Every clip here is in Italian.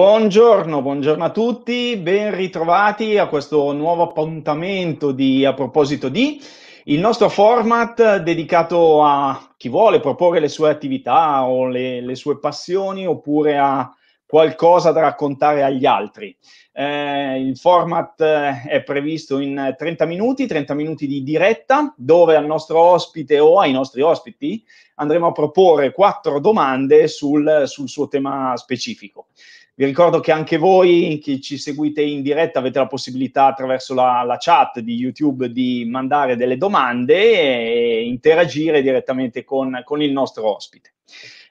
Buongiorno, buongiorno a tutti, ben ritrovati a questo nuovo appuntamento di A proposito di il nostro format dedicato a chi vuole proporre le sue attività o le, le sue passioni oppure a qualcosa da raccontare agli altri. Eh, il format eh, è previsto in 30 minuti, 30 minuti di diretta, dove al nostro ospite o ai nostri ospiti andremo a proporre quattro domande sul, sul suo tema specifico. Vi ricordo che anche voi che ci seguite in diretta avete la possibilità attraverso la, la chat di YouTube di mandare delle domande e interagire direttamente con, con il nostro ospite.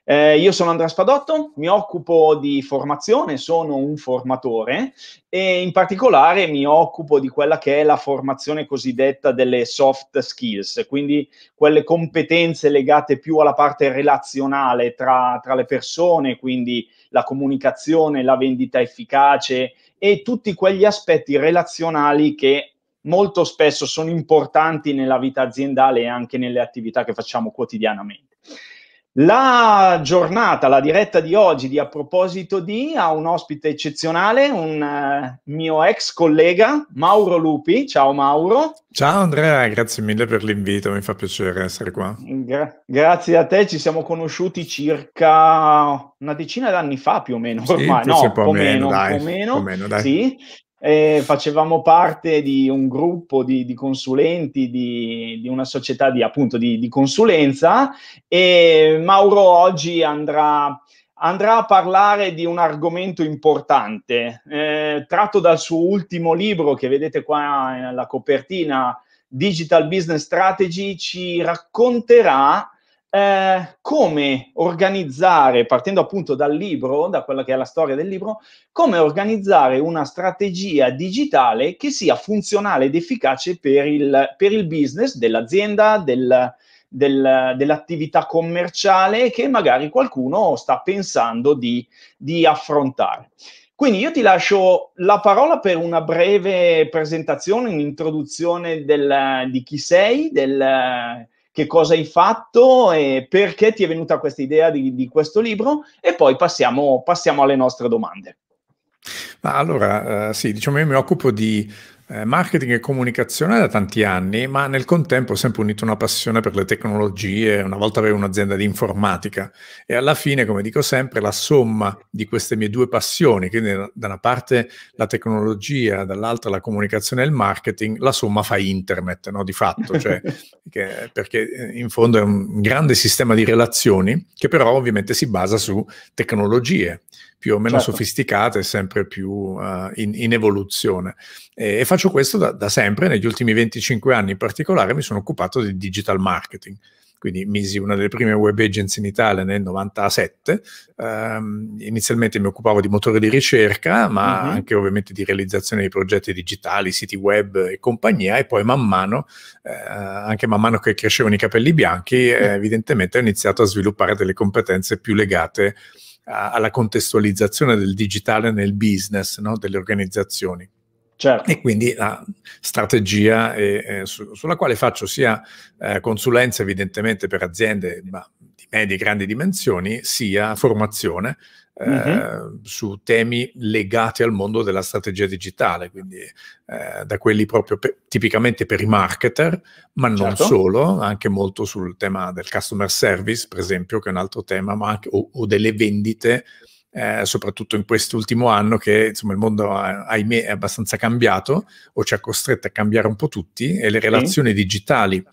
Eh, io sono Andrea Spadotto, mi occupo di formazione, sono un formatore e in particolare mi occupo di quella che è la formazione cosiddetta delle soft skills, quindi quelle competenze legate più alla parte relazionale tra, tra le persone, quindi la comunicazione, la vendita efficace e tutti quegli aspetti relazionali che molto spesso sono importanti nella vita aziendale e anche nelle attività che facciamo quotidianamente. La giornata, la diretta di oggi di A proposito di ha un ospite eccezionale, un uh, mio ex collega Mauro Lupi. Ciao Mauro. Ciao Andrea, grazie mille per l'invito, mi fa piacere essere qua. Gra- grazie a te, ci siamo conosciuti circa una decina d'anni fa più o meno, sì, ormai, no, un po' meno, dai, meno, po meno dai. Sì eh, facevamo parte di un gruppo di, di consulenti di, di, una società di, appunto, di, di consulenza e Mauro oggi andrà andrà a parlare di un argomento importante, eh, tratto dal suo ultimo libro che vedete qua nella copertina, Digital Business Strategy, ci racconterà eh, come organizzare, partendo appunto dal libro, da quella che è la storia del libro, come organizzare una strategia digitale che sia funzionale ed efficace per il, per il business dell'azienda, del, del, dell'attività commerciale che magari qualcuno sta pensando di, di affrontare. Quindi io ti lascio la parola per una breve presentazione, un'introduzione del, di chi sei, del, che cosa hai fatto e perché ti è venuta questa idea di, di questo libro e poi passiamo, passiamo alle nostre domande. Ma allora, eh, sì, diciamo, io mi occupo di eh, marketing e comunicazione da tanti anni, ma nel contempo ho sempre unito una passione per le tecnologie. Una volta avevo un'azienda di informatica e alla fine, come dico sempre, la somma di queste mie due passioni, quindi da una parte la tecnologia, dall'altra la comunicazione e il marketing, la somma fa internet, no? di fatto, cioè, che, perché eh, in fondo è un grande sistema di relazioni che però ovviamente si basa su tecnologie più o meno certo. sofisticate, sempre più uh, in, in, evoluzione. E, e faccio questo da, da, sempre, negli ultimi 25 anni in particolare mi sono occupato di digital marketing. Quindi misi una delle prime web agency in Italia nel 97. Um, ehm, inizialmente mi occupavo di motore di ricerca, ma mm -hmm. anche ovviamente di realizzazione di progetti digitali, siti web e compagnia. E poi man mano, eh, anche man mano che crescevano i capelli bianchi, eh, evidentemente ho iniziato a sviluppare delle competenze più legate a alla contestualizzazione del digitale nel business no? delle organizzazioni. Certo. E quindi la strategia è, su, sulla quale faccio sia eh, consulenza evidentemente per aziende, ma è di grandi dimensioni, sia formazione eh, uh-huh. su temi legati al mondo della strategia digitale, quindi eh, da quelli proprio per, tipicamente per i marketer, ma non certo. solo, anche molto sul tema del customer service, per esempio, che è un altro tema, ma anche, o, o delle vendite. Eh, soprattutto in quest'ultimo anno che insomma, il mondo eh, ahimè è abbastanza cambiato o ci ha costretto a cambiare un po' tutti e le relazioni sì. digitali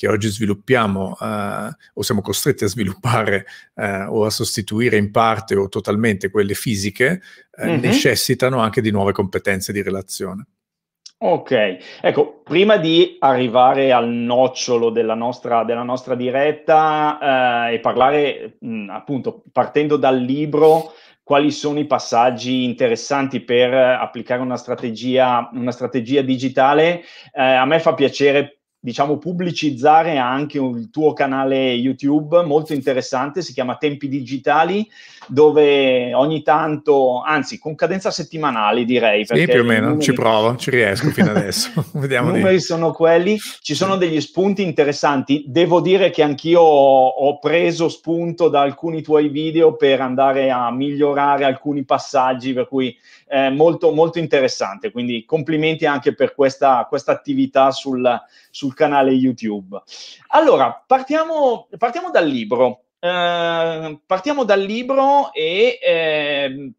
che oggi sviluppiamo eh, o siamo costretti a sviluppare eh, o a sostituire in parte o totalmente quelle fisiche, eh, mm-hmm. necessitano anche di nuove competenze di relazione. Ok, ecco, prima di arrivare al nocciolo della nostra, della nostra diretta eh, e parlare mh, appunto partendo dal libro, quali sono i passaggi interessanti per applicare una strategia, una strategia digitale. Eh, a me fa piacere diciamo, pubblicizzare anche un, il tuo canale YouTube molto interessante, si chiama Tempi Digitali, dove ogni tanto, anzi con cadenza settimanale direi. Sì, più o meno, numeri... ci provo, ci riesco fino adesso. I numeri lì. sono quelli, ci sono degli spunti interessanti, devo dire che anch'io ho, ho preso spunto da alcuni tuoi video per andare a migliorare alcuni passaggi, per cui eh, molto, molto interessante. Quindi complimenti anche per questa, questa attività sul, sul, canale YouTube. Allora, partiamo, partiamo dal libro. Eh, partiamo dal libro e eh,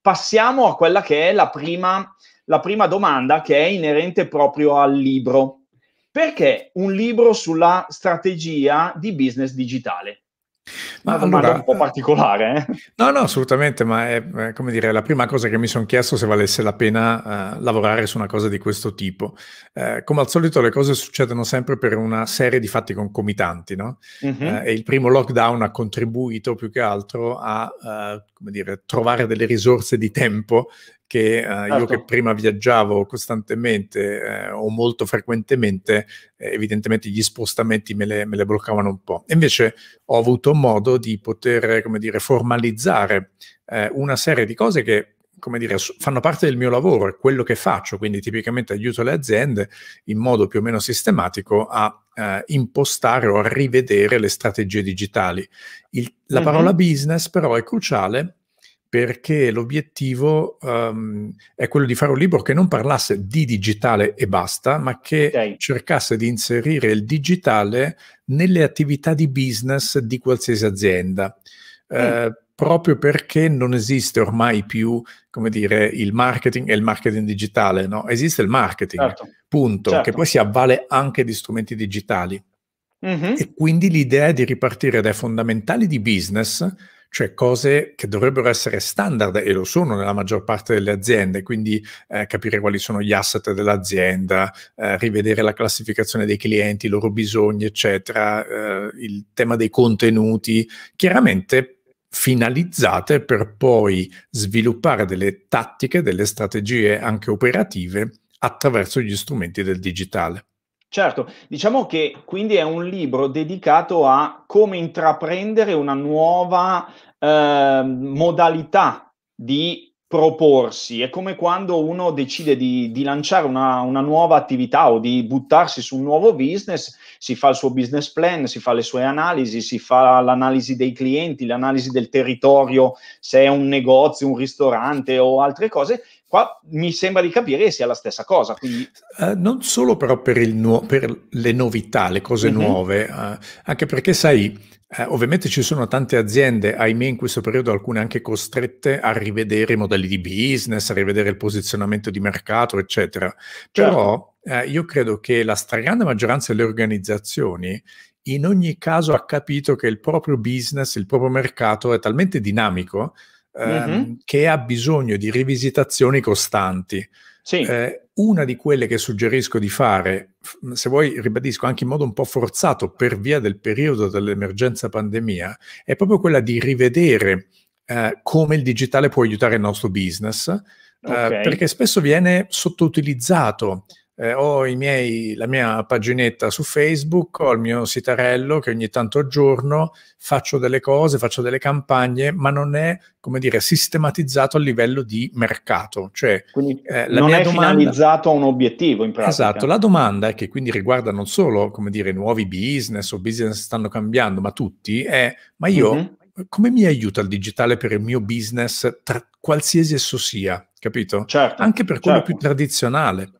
passiamo a quella che è la prima, la prima domanda che è inerente proprio al libro. Perché un libro sulla strategia di business digitale? Ma una allora, domanda un po' eh, particolare. Eh? No, no, assolutamente, ma è, è eh, come dire, la prima cosa che mi sono chiesto se valesse la pena uh, lavorare su una cosa di questo tipo. Uh, come al solito le cose succedono sempre per una serie di fatti concomitanti, no? Mm-hmm. Uh, e il primo lockdown ha contribuito più che altro a, come dire, trovare delle risorse di tempo che eh, certo. io che certo. prima viaggiavo costantemente eh, o molto frequentemente, eh, evidentemente gli spostamenti me le, me le, bloccavano un po'. Invece ho avuto modo di poter, come dire, formalizzare eh, una serie di cose che come dire, fanno parte del mio lavoro, è quello che faccio, quindi tipicamente aiuto le aziende in modo più o meno sistematico a eh, impostare o a rivedere le strategie digitali. Il, la parola uh -huh. business però è cruciale perché l'obiettivo um, è quello di fare un libro che non parlasse di digitale e basta, ma che okay. cercasse di inserire il digitale nelle attività di business di qualsiasi azienda. Mm. Eh, proprio perché non esiste ormai più, come dire, il marketing e il marketing digitale, no? Esiste il marketing, certo. punto, certo. che poi si avvale anche di strumenti digitali. Mm -hmm. E quindi l'idea è di ripartire dai fondamentali di business, cioè cose che dovrebbero essere standard e lo sono nella maggior parte delle aziende, quindi eh, capire quali sono gli asset dell'azienda, eh, rivedere la classificazione dei clienti, i loro bisogni, eccetera, eh, il tema dei contenuti, chiaramente finalizzate per poi sviluppare delle tattiche, delle strategie anche operative attraverso gli strumenti del digitale. Certo, diciamo che quindi è un libro dedicato a come intraprendere una nuova eh, modalità di proporsi. È come quando uno decide di, di lanciare una, una, nuova attività o di buttarsi su un nuovo business, si fa il suo business plan, si fa le sue analisi, si fa l'analisi dei clienti, l'analisi del territorio, se è un negozio, un ristorante o altre cose, Qua mi sembra di capire che sia la stessa cosa. Quindi... Uh, non solo però per, nu- per, le novità, le cose mm-hmm. nuove, uh, anche perché sai, eh, ovviamente ci sono tante aziende, ahimè in questo periodo alcune anche costrette a rivedere i modelli di business, a rivedere il posizionamento di mercato, eccetera. Certo. Però certo. io credo che la stragrande maggioranza delle organizzazioni in ogni caso ha capito che il proprio business, il proprio mercato è talmente dinamico mm-hmm. che ha bisogno di rivisitazioni costanti. Sì. Eh, una di quelle che suggerisco di fare, se vuoi ribadisco anche in modo un po' forzato per via del periodo dell'emergenza pandemia, è proprio quella di rivedere eh, come il digitale può aiutare il nostro business, eh, okay. eh, perché spesso viene sottoutilizzato eh, ho miei, la mia paginetta su Facebook, ho il mio sitarello che ogni tanto aggiorno, faccio delle cose, faccio delle campagne, ma non è, come dire, sistematizzato a livello di mercato. Cioè, quindi eh, non è domanda... finalizzato a un obiettivo, in pratica. Esatto, la domanda è che quindi riguarda non solo, come dire, nuovi business o business stanno cambiando, ma tutti, è, ma io... Mm-hmm. Come mi aiuta il digitale per il mio business, tra qualsiasi esso sia, capito? Certo, Anche per quello certo. più tradizionale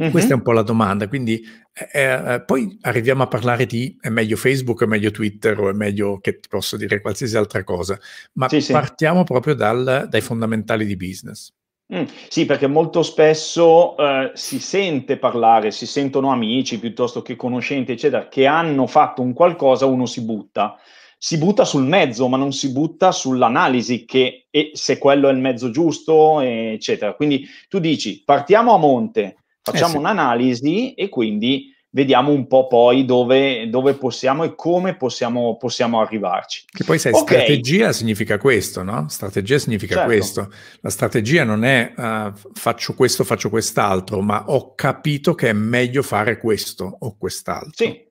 Mm-hmm. Questa è un po' la domanda, quindi eh, eh, eh, poi arriviamo a parlare di è meglio Facebook, è meglio Twitter o è meglio che ti posso dire qualsiasi altra cosa, ma sì, partiamo sì. proprio dal, dai fondamentali di business. Mm, sì, perché molto spesso eh, si sente parlare, si sentono amici piuttosto che conoscenti, eccetera, che hanno fatto un qualcosa, uno si butta. Si butta sul mezzo, ma non si butta sull'analisi che se quello è il mezzo giusto, eccetera. Quindi tu dici, partiamo a monte, Facciamo eh sì. un'analisi e quindi vediamo un po' poi dove, dove possiamo e come possiamo, possiamo, arrivarci. Che poi sai, okay. strategia significa questo, no? Strategia significa certo. questo. La strategia non è uh, faccio questo, faccio quest'altro, ma ho capito che è meglio fare questo o quest'altro. Sì,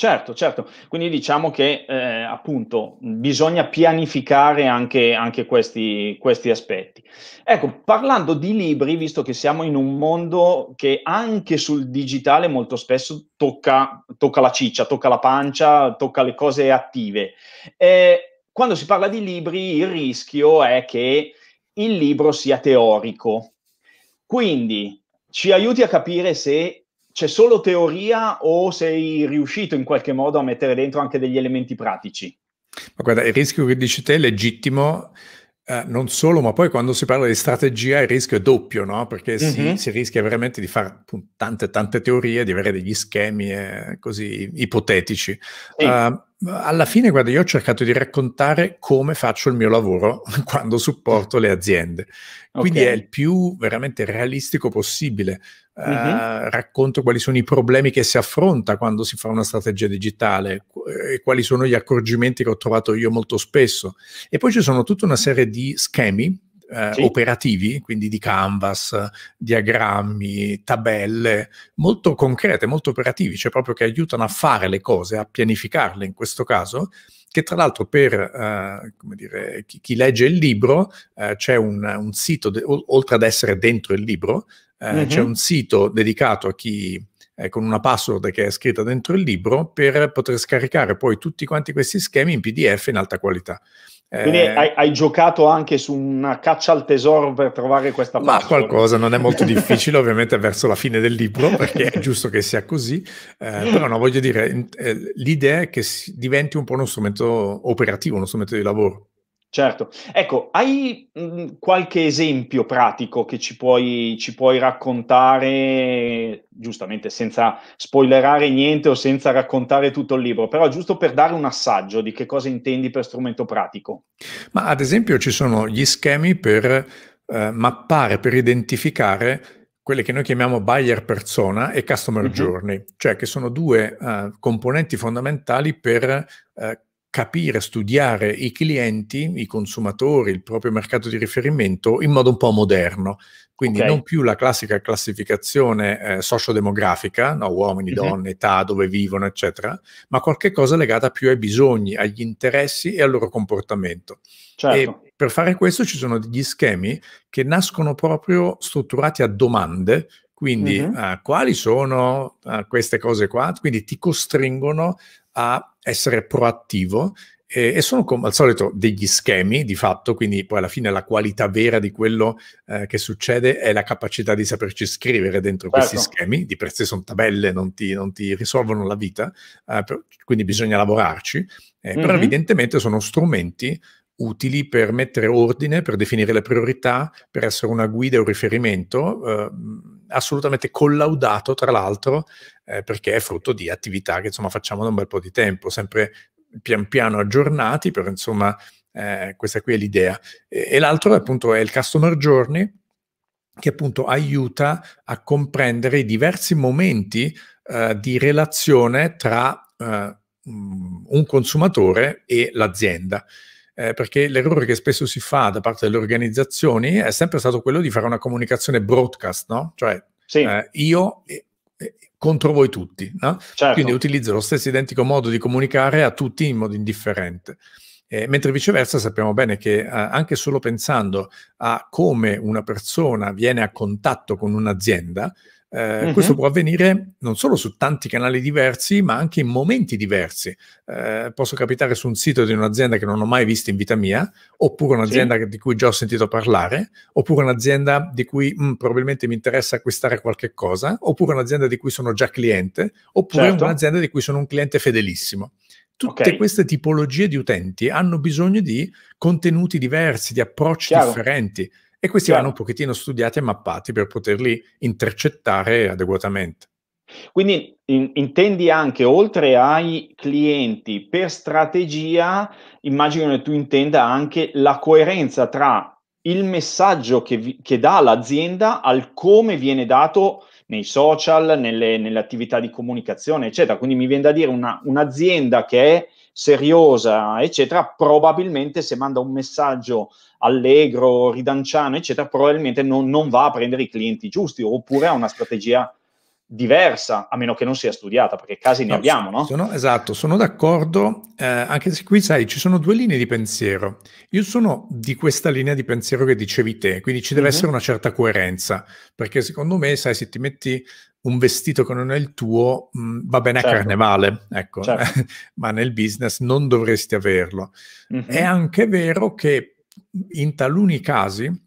Certo, certo. Quindi diciamo che eh, appunto bisogna pianificare anche, anche questi, questi, aspetti. Ecco, parlando di libri, visto che siamo in un mondo che anche sul digitale molto spesso tocca, tocca la ciccia, tocca la pancia, tocca le cose attive. Eh, quando si parla di libri, il rischio è che il libro sia teorico. Quindi ci aiuti a capire se c'è solo teoria o sei riuscito in qualche modo a mettere dentro anche degli elementi pratici? Ma guarda, il rischio che dici te è legittimo, eh, non solo, ma poi quando si parla di strategia il rischio è doppio, no? Perché mm-hmm. si, mhm. si, rischia veramente di fare tante, tante teorie, di avere degli schemi eh, così ipotetici. Sì. Uh, alla fine, guarda, io ho cercato di raccontare come faccio il mio lavoro quando supporto le aziende. Quindi okay. è il più veramente realistico possibile. Uh-huh. Uh, racconto quali sono i problemi che si affronta quando si fa una strategia digitale e quali sono gli accorgimenti che ho trovato io molto spesso. E poi ci sono tutta una serie di schemi eh, sì. operativi, quindi di canvas, diagrammi, tabelle, molto concrete, molto operativi, cioè proprio che aiutano a fare le cose, a pianificarle in questo caso, che tra l'altro per eh, dire, chi, chi, legge il libro eh, c'è un, un sito, de- oltre ad essere dentro il libro, mm-hmm. c'è mhm. un sito dedicato a chi eh, con una password che è scritta dentro il libro per poter scaricare poi tutti quanti questi schemi in PDF in alta qualità. Quindi eh, hai, hai, giocato anche su una caccia al tesoro per trovare questa parte. Ma qualcosa, non è molto difficile ovviamente verso la fine del libro perché è giusto che sia così, eh, però no, voglio dire, eh, l'idea è che diventi un po' uno strumento operativo, uno strumento di lavoro. Certo, ecco, hai mh, mhmm, qualche esempio pratico che ci puoi, ci puoi, raccontare, giustamente senza spoilerare niente o senza raccontare tutto il libro, però giusto per dare un assaggio di che cosa intendi per strumento pratico? Ma ad esempio ci sono gli schemi per eh, mappare, per identificare quelle che noi chiamiamo buyer persona e customer uh-huh. journey, cioè che sono due eh, componenti fondamentali per eh, capire, studiare i clienti, i consumatori, il proprio mercato di riferimento in modo un po' moderno. Quindi okay. non più la classica classificazione eh, sociodemografica, no? uomini, mm-hmm. donne, età, dove vivono, eccetera, ma qualche cosa legata più ai bisogni, agli interessi e al loro comportamento. Certo. E per fare questo ci sono degli schemi che nascono proprio strutturati a domande quindi mm-hmm. uh, quali sono uh, queste cose qua? Quindi ti costringono a essere proattivo e, e sono come al solito degli schemi di fatto, quindi poi alla fine la qualità vera di quello eh, che succede è la capacità di saperci scrivere dentro certo. questi schemi, di per sé sono tabelle, non ti, non ti risolvono la vita, eh, per, quindi bisogna lavorarci, eh, mm-hmm. però evidentemente sono strumenti utili per mettere ordine, per definire le priorità, per essere una guida, un riferimento. Eh, assolutamente collaudato, tra l'altro, eh, perché è frutto di attività che insomma facciamo da un bel po' di tempo, sempre pian piano aggiornati, però insomma eh, questa qui è l'idea. E, e l'altro appunto è il Customer Journey, che appunto aiuta a comprendere i diversi momenti eh, di relazione tra eh, un consumatore e l'azienda eh, perché l'errore che spesso si fa da parte delle organizzazioni è sempre stato quello di fare una comunicazione broadcast, no? Cioè sì. eh, io eh, eh, contro voi tutti, no? certo. Quindi utilizzo lo stesso identico modo di comunicare a tutti in modo indifferente. Eh, mentre viceversa sappiamo bene che eh, anche solo pensando a come una persona viene a contatto con un'azienda, eh, uh-huh. Questo può avvenire non solo su tanti canali diversi, ma anche in momenti diversi. Eh, posso capitare su un sito di un'azienda che non ho mai visto in vita mia, oppure un'azienda sì. di cui già ho sentito parlare, oppure un'azienda di cui mh, probabilmente mi interessa acquistare qualche cosa, oppure un'azienda di cui sono già cliente, oppure certo. un'azienda di cui sono un cliente fedelissimo. Tutte okay. queste tipologie di utenti hanno bisogno di contenuti diversi, di approcci Chiaro. differenti e questi Chiaro. vanno un pochettino studiati e mappati per poterli intercettare adeguatamente. Quindi in, intendi anche oltre ai clienti per strategia, immagino che tu intenda anche la coerenza tra il messaggio che, vi, che dà l'azienda al come viene dato nei social, nelle, nelle, attività di comunicazione, eccetera. Quindi mi viene da dire una, un'azienda che è seriosa, eccetera, probabilmente se manda un messaggio allegro, ridanciano, eccetera, probabilmente non, non va a prendere i clienti giusti oppure ha una strategia diversa, a meno che non sia studiata, perché casi ne no, abbiamo, no? Sono, esatto, sono d'accordo, eh, anche se qui sai, ci sono due linee di pensiero. Io sono di questa linea di pensiero che dicevi te, quindi ci deve mm-hmm. essere una certa coerenza, perché secondo me, sai, se ti metti un vestito che non è il tuo, mh, mm, va bene certo. a carnevale, ecco, certo. ma nel business non dovresti averlo. Mm-hmm. È anche vero che in taluni casi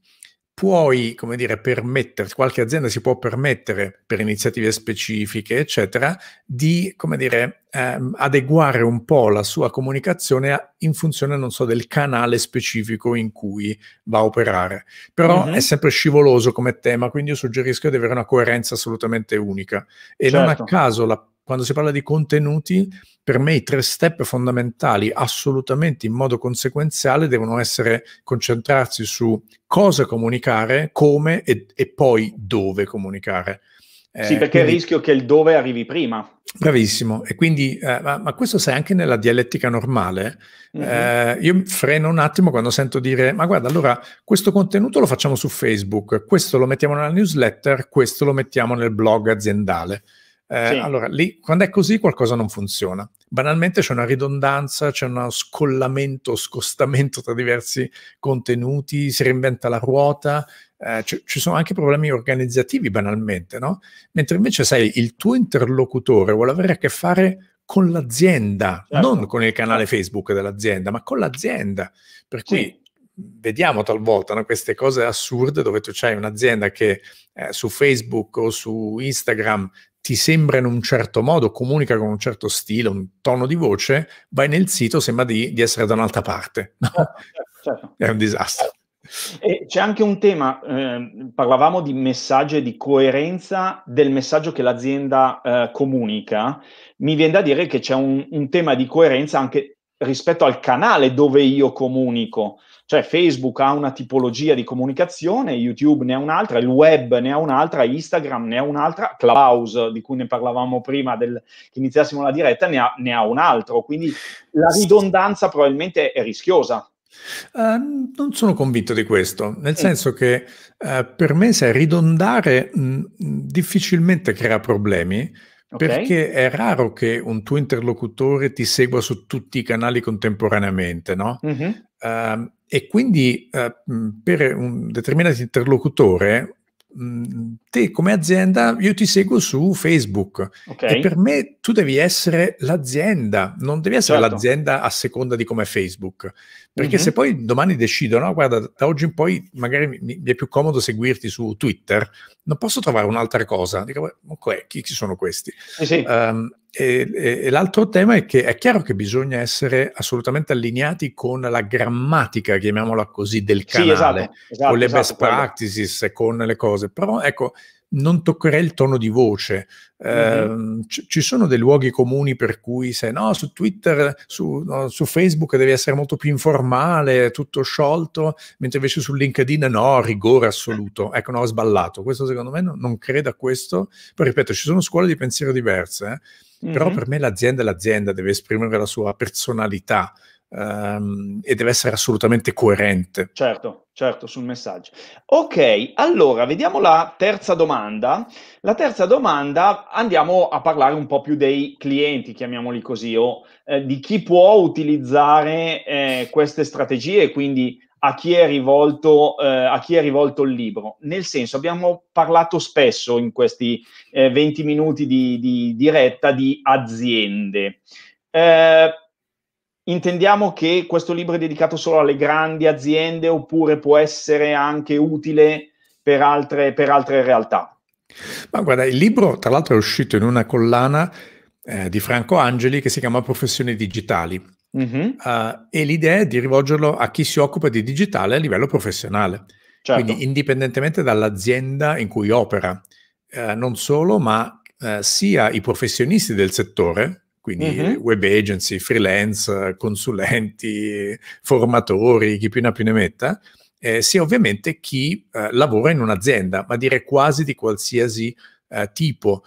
puoi, come dire, permetterti, qualche azienda si può permettere per iniziative specifiche, eccetera, di, come dire, ehm, adeguare un po' la sua comunicazione a, in funzione, non so, del canale specifico in cui va a operare. Però mm-hmm. è sempre scivoloso come tema, quindi io suggerisco di avere una coerenza assolutamente unica. E certo. non a certo. caso la quando si parla di contenuti, per me i tre step fondamentali, assolutamente in modo conseguenziale, devono essere concentrarsi su cosa comunicare, come e, e poi dove comunicare. Eh, sì, perché quindi... il rischio che il dove arrivi prima. Bravissimo, e quindi, eh, ma, ma, questo sai anche nella dialettica normale, mm-hmm. eh, io freno un attimo quando sento dire, ma guarda, allora questo contenuto lo facciamo su Facebook, questo lo mettiamo nella newsletter, questo lo mettiamo nel blog aziendale. Eh, sì. Allora, lì, quando è così, qualcosa non funziona. Banalmente c'è una ridondanza, c'è uno scollamento, scostamento tra diversi contenuti, si reinventa la ruota, eh, c- ci sono anche problemi organizzativi banalmente, no? Mentre invece, sai, il tuo interlocutore vuole avere a che fare con l'azienda, certo. non con il canale certo. Facebook dell'azienda, ma con l'azienda. Per cui sì vediamo talvolta no? queste cose assurde dove tu hai un'azienda che eh, su Facebook o su Instagram ti sembra in un certo modo, comunica con un certo stile, un tono di voce, vai nel sito, sembra di, di essere da un'altra parte. No? Certo. certo, certo. È un disastro. E c'è anche un tema, eh, parlavamo di messaggio e di coerenza del messaggio che l'azienda eh, comunica. Mi viene da dire che c'è un, un tema di coerenza anche rispetto al canale dove io comunico. Cioè Facebook ha una tipologia di comunicazione, YouTube ne ha un'altra, il web ne ha un'altra, Instagram ne ha un'altra, Clubhouse, di cui ne parlavamo prima del, che iniziassimo la diretta, ne ha, ne ha un altro. Quindi la ridondanza probabilmente è rischiosa. Uh, non sono convinto di questo, nel senso che uh, per me se ridondare mh, difficilmente crea problemi. Okay. Perché è raro che un tuo interlocutore ti segua su tutti i canali contemporaneamente, no? Mm-hmm. Ehm, e quindi uh, per un determinato interlocutore, mh, te come azienda, io ti seguo su Facebook okay. e per me tu devi essere l'azienda, non devi essere certo. l'azienda a seconda di come è Facebook. Perché mm-hmm. se poi domani decido, no, guarda, da oggi in poi magari mi, mi, è più comodo seguirti su Twitter, non posso trovare un'altra cosa. Dico, ok, chi, chi sono questi? sì. um, e, e, e, l'altro tema è che è chiaro che bisogna essere assolutamente allineati con la grammatica, chiamiamola così, del canale, sì, esatto, esatto, con le esatto, best esatto, quello. practices, con le cose. Però ecco, non toccherei il tono di voce. Mm-hmm. Eh, c- ci sono dei luoghi comuni per cui se no, su Twitter, su, no, su, Facebook devi essere molto più informale, tutto sciolto, mentre invece su LinkedIn no, rigore assoluto. Ecco, no, ho sballato. Questo secondo me no, non credo a questo. Poi ripeto, ci sono scuole di pensiero diverse, eh? mm-hmm. però per me l'azienda è l'azienda, deve esprimere la sua personalità. Um, e deve essere assolutamente coerente. Certo, certo, sul messaggio. Ok, allora vediamo la terza domanda. La terza domanda andiamo a parlare un po' più dei clienti, chiamiamoli così, o eh, di chi può utilizzare eh, queste strategie, quindi a chi, è rivolto, eh, a chi è rivolto il libro. Nel senso, abbiamo parlato spesso in questi 20 eh, minuti di, di diretta di aziende. Eh, intendiamo che questo libro è dedicato solo alle grandi aziende oppure può essere anche utile per altre, per altre realtà? Ma guarda, il libro tra l'altro è uscito in una collana eh, di Franco Angeli che si chiama Professioni Digitali mm-hmm. uh, e l'idea è di rivolgerlo a chi si occupa di digitale a livello professionale, certo. quindi indipendentemente dall'azienda in cui opera, uh, non solo, ma uh, sia i professionisti del settore, quindi uh-huh. web agency, freelance, consulenti, formatori, chi più ne più ne metta, eh, sia ovviamente chi eh, lavora in un'azienda, ma dire quasi di qualsiasi eh, tipo.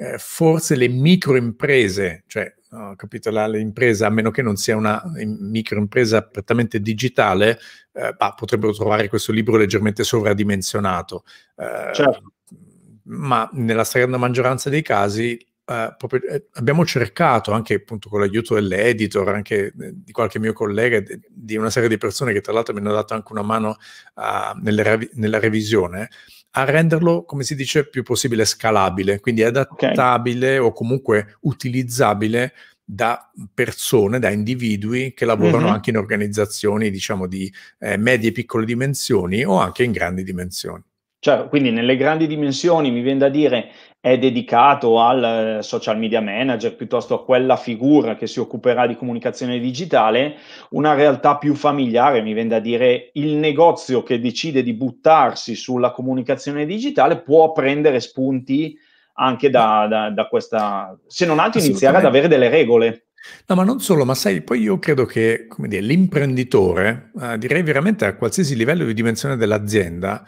Eh, forse le microimprese, cioè ho capito la, l'impresa, a meno che non sia una microimpresa prettamente digitale, bah, eh, potrebbero trovare questo libro leggermente sovradimensionato. Eh, certo. Ma nella stragrande maggioranza dei casi eh, proprio, eh, abbiamo cercato anche appunto con l'aiuto dell'editor, anche eh, di qualche mio collega, di, una serie di persone che tra l'altro mi hanno dato anche una mano uh, nelle, nella revisione, a renderlo, come si dice, più possibile scalabile, quindi adattabile okay. o comunque utilizzabile da persone, da individui che lavorano mm-hmm. anche in organizzazioni, diciamo, di eh, medie e piccole dimensioni o anche in grandi dimensioni. Cioè, quindi nelle grandi dimensioni mi viene da dire è dedicato al eh, social media manager piuttosto a quella figura che si occuperà di comunicazione digitale, una realtà più familiare, mi viene da dire il negozio che decide di buttarsi sulla comunicazione digitale può prendere spunti anche da, da, da questa, se non altro iniziare ad avere delle regole. No, ma non solo, ma sai, poi io credo che dire, l'imprenditore, eh, direi veramente a qualsiasi livello di dimensione dell'azienda,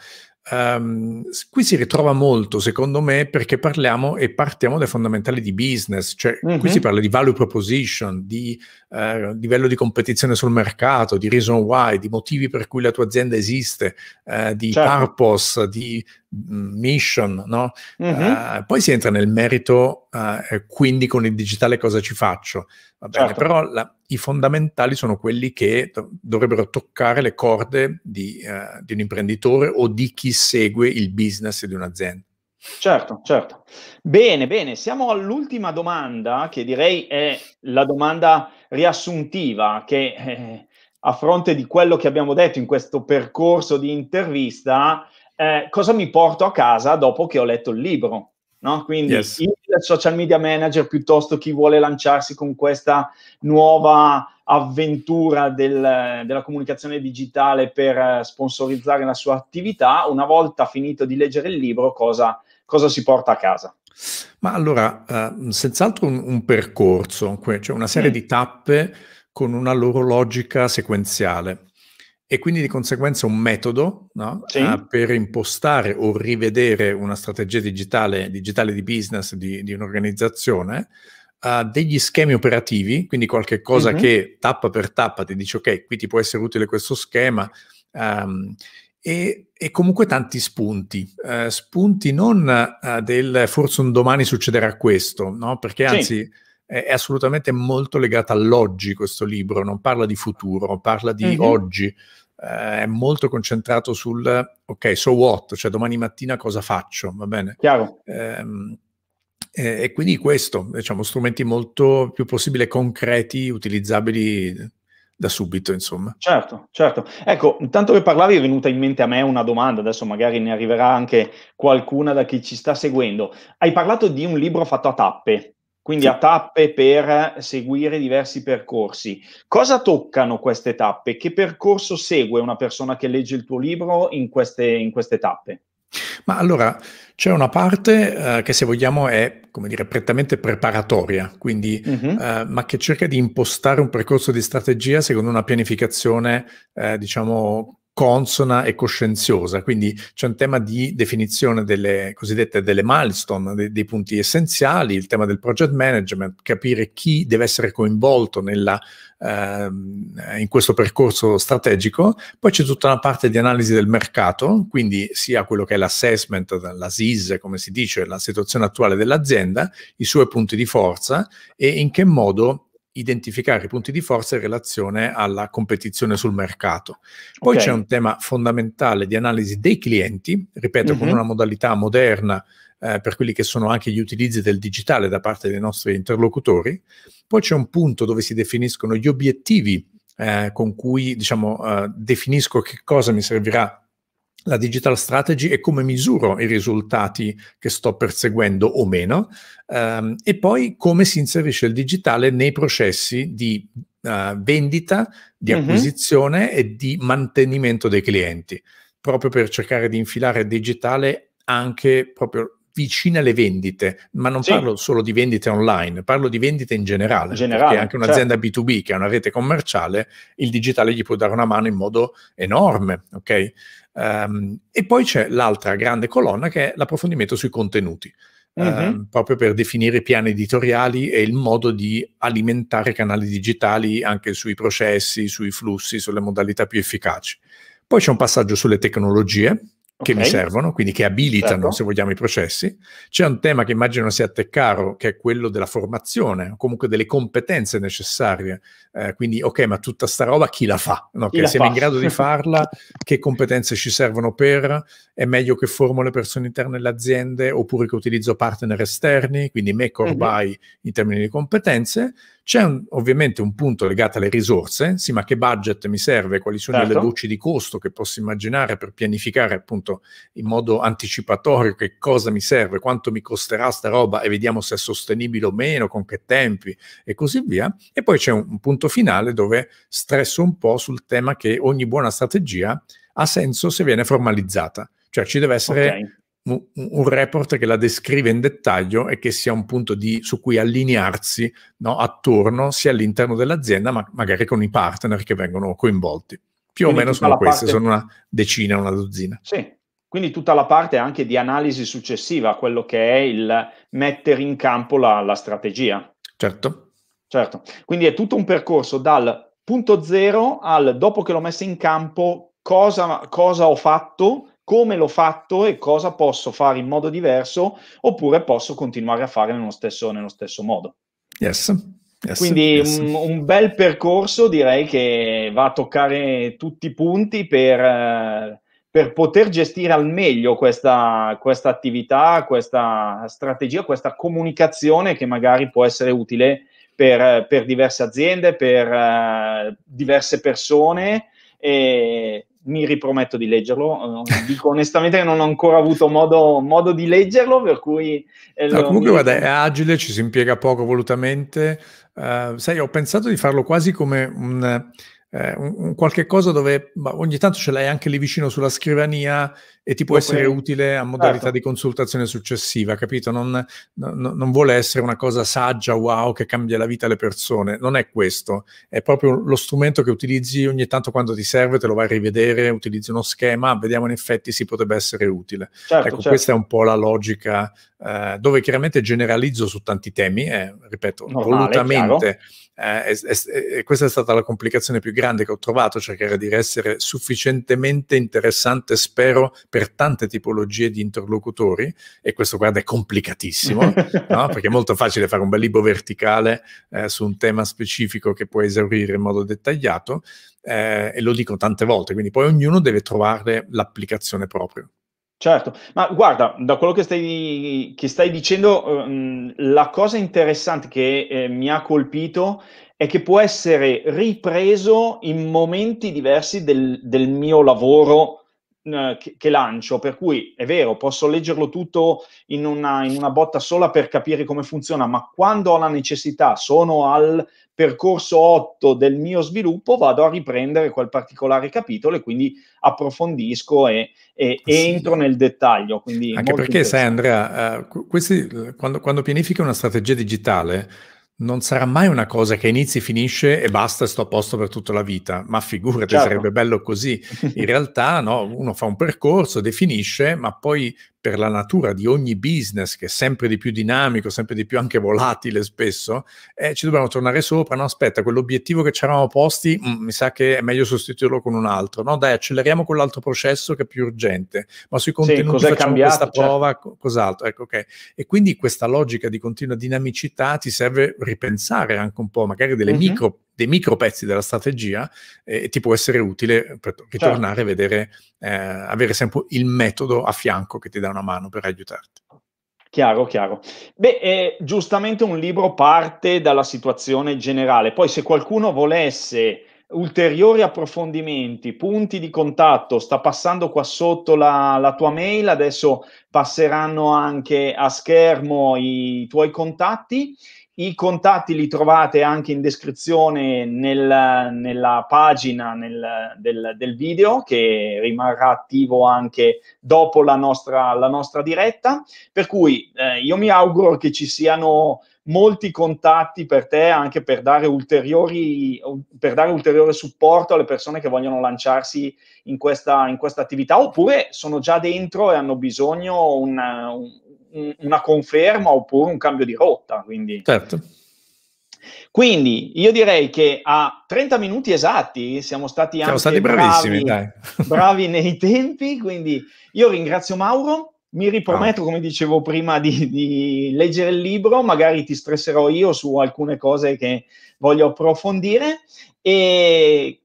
Um, qui si ritrova molto, secondo me, perché parliamo e partiamo dai fondamentali di business, cioè mm-hmm. qui si parla di value proposition, di eh, livello di competizione sul mercato, di reason why, di motivi per cui la tua azienda esiste, eh, di certo. purpose, di mm, mission, no? Mm-hmm. Uh, poi si entra nel merito, uh, quindi con il digitale cosa ci faccio? Va bene, certo. però la, i fondamentali sono quelli che dovrebbero toccare le corde di, uh, di, un imprenditore o di chi segue il business di un'azienda. Certo, certo. Bene, bene, siamo all'ultima domanda che direi è la domanda riassuntiva che eh, a fronte di quello che abbiamo detto in questo percorso di intervista, eh, cosa mi porto a casa dopo che ho letto il libro? No? Quindi yes. il social media manager piuttosto chi vuole lanciarsi con questa nuova avventura del, della comunicazione digitale per eh, sponsorizzare la sua attività, una volta finito di leggere il libro, cosa cosa si porta a casa? Ma allora, eh, senz'altro un, un, percorso, cioè una serie mm. di tappe con una loro logica sequenziale e quindi di conseguenza un metodo no? sì. uh, per impostare o rivedere una strategia digitale, digitale di business di, di un'organizzazione, uh, degli schemi operativi, quindi qualche cosa mm-hmm. che tappa per tappa ti dice ok, qui ti può essere utile questo schema um, e, e, comunque tanti spunti, eh, spunti non eh, del forse un domani succederà questo, no? perché anzi sì. è, è, assolutamente molto legato all'oggi questo libro, non parla di futuro, parla di mm-hmm. oggi, eh, è molto concentrato sul ok, so what, cioè domani mattina cosa faccio, va bene? Chiaro. Ehm, e quindi questo, diciamo, strumenti molto più possibile concreti, utilizzabili da subito, insomma. Certo, certo. Ecco, intanto che parlavi è venuta in mente a me una domanda, adesso magari ne arriverà anche qualcuna da chi ci sta seguendo. Hai parlato di un libro fatto a tappe, quindi sì. a tappe per seguire diversi percorsi. Cosa toccano queste tappe? Che percorso segue una persona che legge il tuo libro in queste, in queste tappe? Ma allora c'è una parte eh, che se vogliamo è, come dire, prettamente preparatoria, quindi, mm-hmm. eh, ma che cerca di impostare un percorso di strategia secondo una pianificazione, eh, diciamo, consona e coscienziosa, quindi c'è un tema di definizione delle cosiddette delle milestone, dei, dei, punti essenziali, il tema del project management, capire chi deve essere coinvolto nella, ehm, in questo percorso strategico, poi c'è tutta una parte di analisi del mercato, quindi sia quello che è l'assessment, la SIS, come si dice, la situazione attuale dell'azienda, i suoi punti di forza e in che modo identificare i punti di forza in relazione alla competizione sul mercato. Poi okay. c'è un tema fondamentale di analisi dei clienti, ripeto, mm-hmm. con mhm. una modalità moderna eh, per quelli che sono anche gli utilizzi del digitale da parte dei nostri interlocutori. Poi c'è un punto dove si definiscono gli obiettivi eh, con cui diciamo, eh, definisco che cosa mi servirà la digital strategy e come misuro i risultati che sto perseguendo o meno, ehm, e poi come si inserisce il digitale nei processi di uh, vendita, di mhm. acquisizione mm-hmm. e di mantenimento dei clienti, proprio per cercare di infilare il digitale anche proprio vicine alle vendite, ma non sì. parlo solo di vendite online, parlo di vendite in generale, in generale perché anche certo. un'azienda certo. B2B che ha una rete commerciale, il digitale gli può dare una mano in modo enorme, ok? Um, e poi c'è l'altra grande colonna che è l'approfondimento sui contenuti. Mm-hmm. Uh, proprio per definire i piani editoriali e il modo di alimentare canali digitali anche sui processi, sui flussi, sulle modalità più efficaci. Poi c'è un passaggio sulle tecnologie, che okay. mi servono, quindi che abilitano, certo. se vogliamo, i processi. C'è un tema che immagino sia a te caro, che è quello della formazione, comunque delle competenze necessarie. Eh, quindi, ok, ma tutta sta roba chi la fa? No, chi che siamo fa? in grado di farla, che competenze ci servono per? È meglio che formo le persone interne alle aziende oppure che utilizzo partner esterni, quindi me, mhm. Corby, mm -hmm. in termini di competenze. C'è un, ovviamente un punto legato alle risorse, sì, ma che budget mi serve, quali sono certo. le voci di costo che posso immaginare per pianificare appunto in modo anticipatorio che cosa mi serve, quanto mi costerà sta roba e vediamo se è sostenibile o meno, con che tempi e così via. E poi c'è un, un punto finale dove stresso un po' sul tema che ogni buona strategia ha senso se viene formalizzata cioè ci deve essere okay un report che la descrive in dettaglio e che sia un punto di, su cui allinearsi no, attorno sia all'interno dell'azienda ma magari con i partner che vengono coinvolti. Più quindi o meno sono queste, parte... sono una decina, una dozzina. Sì, quindi tutta la parte anche di analisi successiva, quello che è il mettere in campo la, la strategia. Certo. Certo, quindi è tutto un percorso dal punto zero al dopo che l'ho messa in campo, cosa, cosa ho fatto, come l'ho fatto e cosa posso fare in modo diverso oppure posso continuare a fare nello stesso, nello stesso modo. Yes. yes Quindi yes. Un, un, bel percorso direi che va a toccare tutti i punti per, eh, per poter gestire al meglio questa, questa attività, questa strategia, questa comunicazione che magari può essere utile per, per diverse aziende, per uh, diverse persone. E, mi riprometto di leggerlo. Eh, dico onestamente che non ho ancora avuto modo, modo di leggerlo, per cui... Eh, no, comunque mi... guarda, è agile, ci si impiega poco volutamente. Uh, sai, ho pensato di farlo quasi come un, eh, un, un qualche cosa dove ogni tanto ce l'hai anche lì vicino sulla scrivania e ti può essere utile a modalità certo. di consultazione successiva, capito? Non, no, non, vuole essere una cosa saggia, wow, che cambia la vita alle persone, non è questo, è proprio lo strumento che utilizzi ogni tanto quando ti serve, te lo vai a rivedere, utilizzi uno schema, vediamo in effetti si potrebbe essere utile. Certo, ecco, certo. questa è un po' la logica eh, dove chiaramente generalizzo su tanti temi, eh, ripeto, Normale, volutamente. Eh, è, è, è, questa è stata la complicazione più grande che ho trovato, cercare di essere sufficientemente interessante, spero, per tante tipologie di interlocutori e questo guarda è complicatissimo, no? perché è molto facile fare un bel libro verticale eh, su un tema specifico che puoi esaurire in modo dettagliato eh, e lo dico tante volte, quindi poi ognuno deve trovare l'applicazione propria. Certo, ma guarda, da quello che stai, che stai dicendo, ehm, la cosa interessante che eh, mi ha colpito è che può essere ripreso in momenti diversi del, del mio lavoro eh, che, lancio, per cui è vero, posso leggerlo tutto in una, in una, botta sola per capire come funziona, ma quando ho la necessità, sono al percorso 8 del mio sviluppo, vado a riprendere quel particolare capitolo e quindi approfondisco e, e, sì. entro nel dettaglio. Quindi Anche perché, sai Andrea, uh, questi, eh, quando, quando pianifica una strategia digitale, non sarà mai una cosa che inizi, finisce e basta, sto a posto per tutta la vita. Ma figurati, certo. sarebbe bello così. In realtà, no, uno fa un percorso, definisce, ma poi per la natura di ogni business che è sempre di più dinamico, sempre di più anche volatile spesso, eh, ci dobbiamo tornare sopra, no aspetta, quell'obiettivo che ci eravamo posti, mh, mm, mi sa che è meglio sostituirlo con un altro, no dai acceleriamo quell'altro processo che è più urgente, ma sui contenuti sì, facciamo cambiato, questa cioè? certo. prova, cos'altro, ecco ok. E quindi questa logica di continua dinamicità ti serve ripensare anche un po', magari delle mm-hmm. micro dei micro pezzi della strategia eh, e ti può essere utile per certo. ritornare certo. a vedere, eh, avere sempre il metodo a fianco che ti dà una mano per aiutarti. Chiaro, chiaro. Beh, eh, giustamente un libro parte dalla situazione generale, poi se qualcuno volesse ulteriori approfondimenti, punti di contatto, sta passando qua sotto la, la, tua mail, adesso passeranno anche a schermo i tuoi contatti i contatti li trovate anche in descrizione nel, nella pagina nel, del, del, video che rimarrà attivo anche dopo la nostra, la nostra diretta. Per cui eh, io mi auguro che ci siano molti contatti per te anche per dare, ulteriori, per dare, ulteriore supporto alle persone che vogliono lanciarsi in questa, in questa attività oppure sono già dentro e hanno bisogno un, una conferma oppure un cambio di rotta. Quindi. Certo. Quindi io direi che a 30 minuti esatti siamo stati siamo anche stati bravissimi, bravi, bravi, nei tempi, quindi io ringrazio Mauro, mi riprometto, come dicevo prima, di, di, leggere il libro, magari ti stresserò io su alcune cose che voglio approfondire e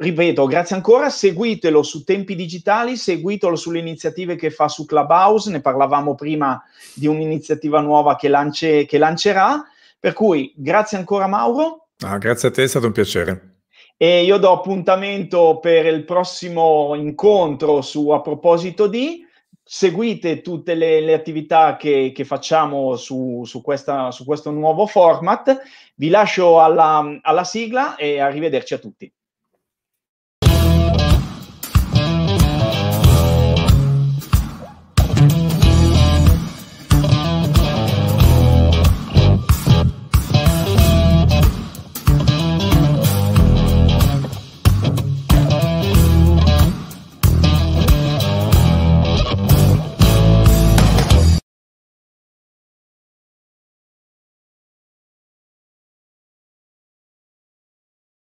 ripeto, grazie ancora, seguitelo su Tempi Digitali, seguitelo sulle iniziative che fa su Clubhouse, ne parlavamo prima di un'iniziativa nuova che, lance, che lancerà, per cui grazie ancora Mauro. Ah, grazie a te, è stato un piacere. E io do appuntamento per il prossimo incontro su A proposito di seguite tutte le, le attività che, che facciamo su, su, questa, su, questo nuovo format. Vi lascio alla, alla sigla e arrivederci a tutti.